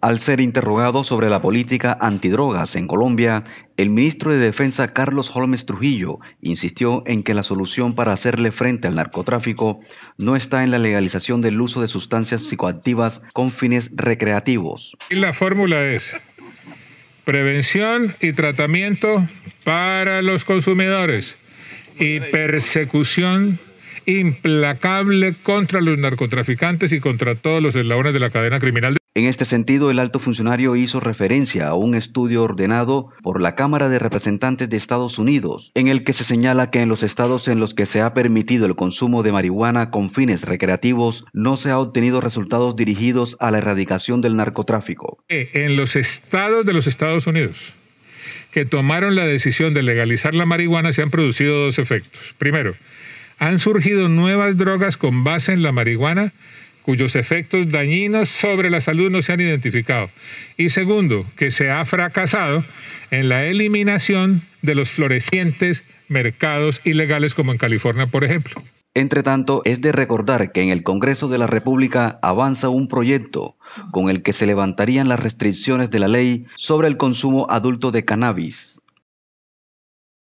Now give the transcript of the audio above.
Al ser interrogado sobre la política antidrogas en Colombia, el ministro de Defensa Carlos Holmes Trujillo insistió en que la solución para hacerle frente al narcotráfico no está en la legalización del uso de sustancias psicoactivas con fines recreativos. La fórmula es prevención y tratamiento para los consumidores y persecución implacable contra los narcotraficantes y contra todos los eslabones de la cadena criminal. En este sentido, el alto funcionario hizo referencia a un estudio ordenado por la Cámara de Representantes de Estados Unidos, en el que se señala que en los estados en los que se ha permitido el consumo de marihuana con fines recreativos, no se ha obtenido resultados dirigidos a la erradicación del narcotráfico. Eh, en los estados de los Estados Unidos que tomaron la decisión de legalizar la marihuana se han producido dos efectos. Primero, han surgido nuevas drogas con base en la marihuana cuyos efectos dañinos sobre la salud no se han identificado. Y segundo, que se ha fracasado en la eliminación de los florecientes mercados ilegales como en California, por ejemplo. Entre tanto, es de recordar que en el Congreso de la República avanza un proyecto con el que se levantarían las restricciones de la ley sobre el consumo adulto de cannabis.